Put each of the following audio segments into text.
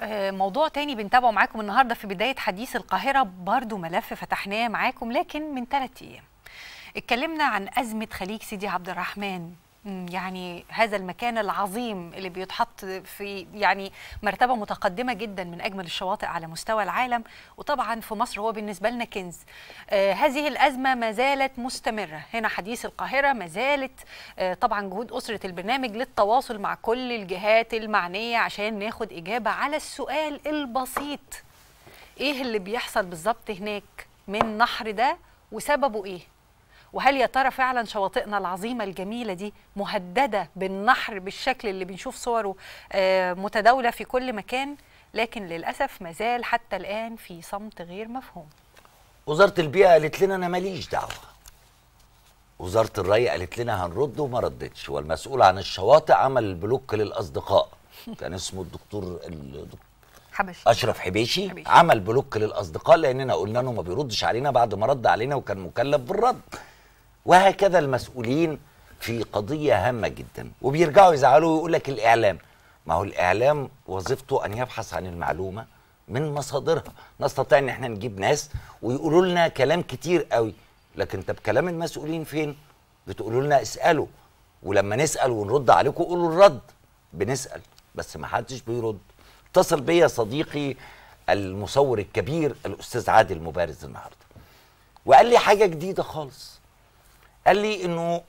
آه، موضوع تاني بنتابعه معاكم النهارده في بدايه حديث القاهره برضو ملف فتحناه معاكم لكن من ثلاث ايام اتكلمنا عن ازمه خليج سيدي عبد الرحمن يعني هذا المكان العظيم اللي بيتحط في يعني مرتبة متقدمة جدا من أجمل الشواطئ على مستوى العالم وطبعا في مصر هو بالنسبة لنا كنز آه هذه الأزمة ما زالت مستمرة هنا حديث القاهرة ما زالت آه طبعا جهود أسرة البرنامج للتواصل مع كل الجهات المعنية عشان ناخد إجابة على السؤال البسيط إيه اللي بيحصل بالظبط هناك من نحر ده وسببه إيه وهل يا ترى فعلا شواطئنا العظيمه الجميله دي مهدده بالنحر بالشكل اللي بنشوف صوره آه، متداوله في كل مكان لكن للاسف ما زال حتى الان في صمت غير مفهوم وزاره البيئه قالت لنا انا ماليش دعوه وزاره الري قالت لنا هنرد وما ردتش والمسؤول عن الشواطئ عمل بلوك للاصدقاء كان اسمه الدكتور حبشي اشرف حبيشي, حبيشي عمل بلوك للاصدقاء لاننا قلنا أنه ما بيردش علينا بعد ما رد علينا وكان مكلف بالرد وهكذا المسؤولين في قضية هامة جدا وبيرجعوا يزعلوا ويقول لك الإعلام ما هو الإعلام وظيفته أن يبحث عن المعلومة من مصادرها نستطيع ان احنا نجيب ناس ويقولوا لنا كلام كتير قوي لكن طب كلام المسؤولين فين بتقولوا لنا اسالوا ولما نسال ونرد عليكم قولوا الرد بنسال بس ما حدش بيرد اتصل بيا صديقي المصور الكبير الاستاذ عادل مبارز النهارده وقال لي حاجه جديده خالص قال لي انه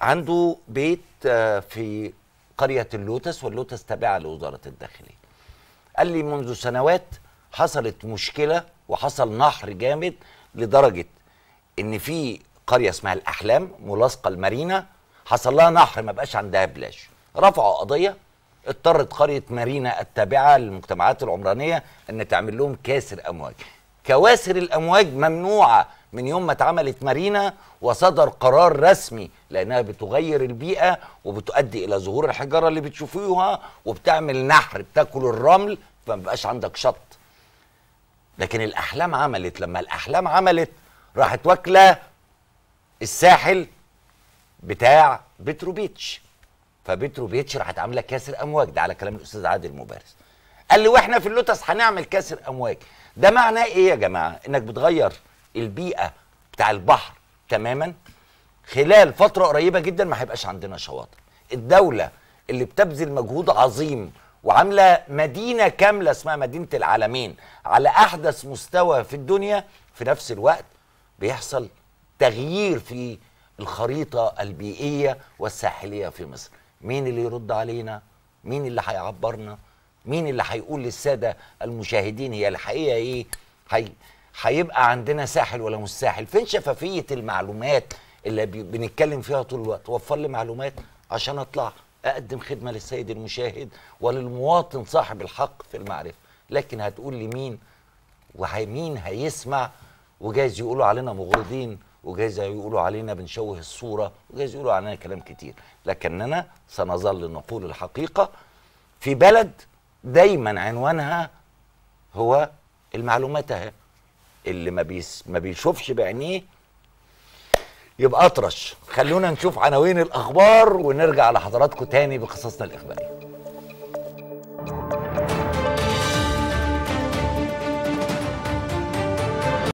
عنده بيت آه، في قرية اللوتس واللوتس تابعة لوزارة الداخلية قال لي منذ سنوات حصلت مشكلة وحصل نحر جامد لدرجة ان في قرية اسمها الاحلام ملاصقة المارينا حصل لها نحر ما بقاش عندها بلاش رفعوا قضية اضطرت قرية مارينا التابعة للمجتمعات العمرانية ان تعمل لهم كاسر امواج كواسر الامواج ممنوعه من يوم ما اتعملت مارينا وصدر قرار رسمي لانها بتغير البيئه وبتؤدي الى ظهور الحجاره اللي بتشوفوها وبتعمل نحر بتاكل الرمل فما عندك شط لكن الاحلام عملت لما الاحلام عملت راحت واكله الساحل بتاع بتروبيتش فبتروبيتش راحت عامله كاسر امواج ده على كلام الاستاذ عادل مبارز قال لي واحنا في اللوتس هنعمل كسر امواج ده معناه ايه يا جماعه انك بتغير البيئه بتاع البحر تماما خلال فتره قريبه جدا ما هيبقاش عندنا شواطئ الدوله اللي بتبذل مجهود عظيم وعامله مدينه كامله اسمها مدينه العالمين على احدث مستوى في الدنيا في نفس الوقت بيحصل تغيير في الخريطه البيئيه والساحليه في مصر مين اللي يرد علينا مين اللي هيعبرنا مين اللي هيقول للساده المشاهدين هي الحقيقه ايه هي هيبقى عندنا ساحل ولا مش ساحل فين شفافيه المعلومات اللي بنتكلم فيها طول الوقت وفر لي معلومات عشان اطلع اقدم خدمه للسيد المشاهد وللمواطن صاحب الحق في المعرفه لكن هتقول لي مين ومين هيسمع وجايز يقولوا علينا مغرضين وجايز يقولوا علينا بنشوه الصوره وجايز يقولوا علينا كلام كتير لكننا سنظل نقول الحقيقه في بلد دايما عنوانها هو المعلومات اهي اللي ما, بيس ما بيشوفش بعينيه يبقى اطرش خلونا نشوف عناوين الاخبار ونرجع لحضراتكم تاني بقصصنا الاخباريه